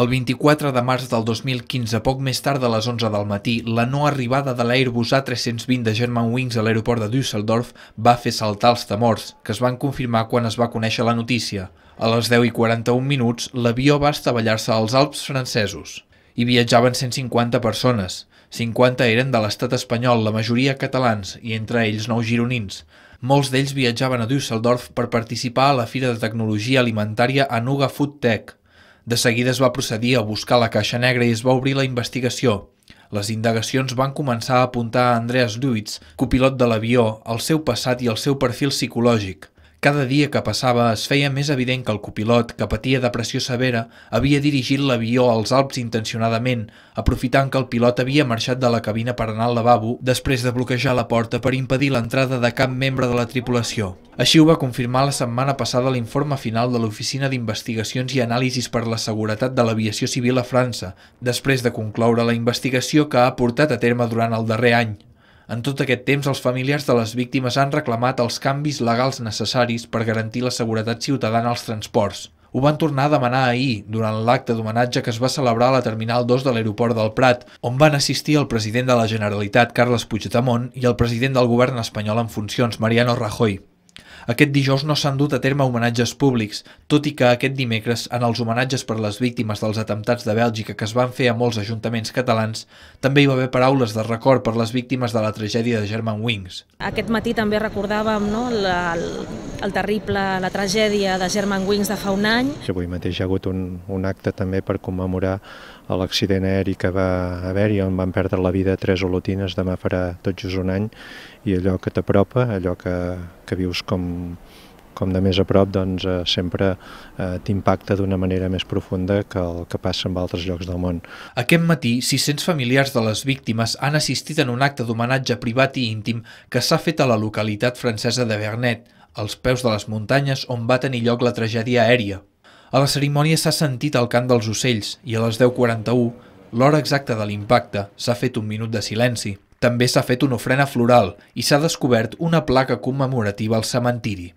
El 24 de març del 2015, poc més tard de les 11 del matí, la no arribada de l'Airbus A320 de Germanwings a l'aeroport de Düsseldorf va fer saltar els temors, que es van confirmar quan es va conèixer la notícia. A les 10 i 41 minuts, l'avió va estavellar-se als Alps francesos. Hi viatjaven 150 persones. 50 eren de l'estat espanyol, la majoria catalans, i entre ells nou gironins. Molts d'ells viatjaven a Düsseldorf per participar a la Fira de Tecnologia Alimentària Anuga Food Tech, de seguida es va procedir a buscar la caixa negra i es va obrir la investigació. Les indagacions van començar a apuntar a Andreas Lluitz, copilot de l'avió, el seu passat i el seu perfil psicològic – cada dia que passava es feia més evident que el copilot, que patia depressió severa, havia dirigit l'avió als Alps intencionadament, aprofitant que el pilot havia marxat de la cabina per anar al lavabo després de bloquejar la porta per impedir l'entrada de cap membre de la tripulació. Així ho va confirmar la setmana passada l'informe final de l'Oficina d'Investigacions i Anàlisis per la Seguretat de l'Aviació Civil a França, després de concloure la investigació que ha portat a terme durant el darrer any. En tot aquest temps, els familiars de les víctimes han reclamat els canvis legals necessaris per garantir la seguretat ciutadana als transports. Ho van tornar a demanar ahir, durant l'acte d'homenatge que es va celebrar a la Terminal 2 de l'aeroport del Prat, on van assistir el president de la Generalitat, Carles Puigdemont, i el president del govern espanyol en funcions, Mariano Rajoy. Aquest dijous no s'han dut a terme homenatges públics, tot i que aquest dimecres, en els homenatges per les víctimes dels atemptats de Bèlgica que es van fer a molts ajuntaments catalans, també hi va haver paraules de record per les víctimes de la tragèdia de Wings. Aquest matí també recordàvem no, la, el, el terrible, la tragèdia de Wings de fa un any. Avui mateix hi ha hagut un, un acte també per commemorar l'accident aeri que va haver-hi, on van perdre la vida tres olotines, demà farà tot just un any, i allò que t'apropa, allò que que vius com, com de més a prop, doncs eh, sempre eh, t'impacta d'una manera més profunda que el que passa en altres llocs del món. Aquest matí, 600 familiars de les víctimes han assistit en un acte d'homenatge privat i íntim que s'ha fet a la localitat francesa de Vernet, als peus de les muntanyes on va tenir lloc la tragèdia aèria. A la cerimònia s'ha sentit el cant dels ocells i a les 10.41, l'hora exacta de l'impacte, s'ha fet un minut de silenci. També s'ha fet una ofrena floral i s'ha descobert una placa commemorativa al cementiri.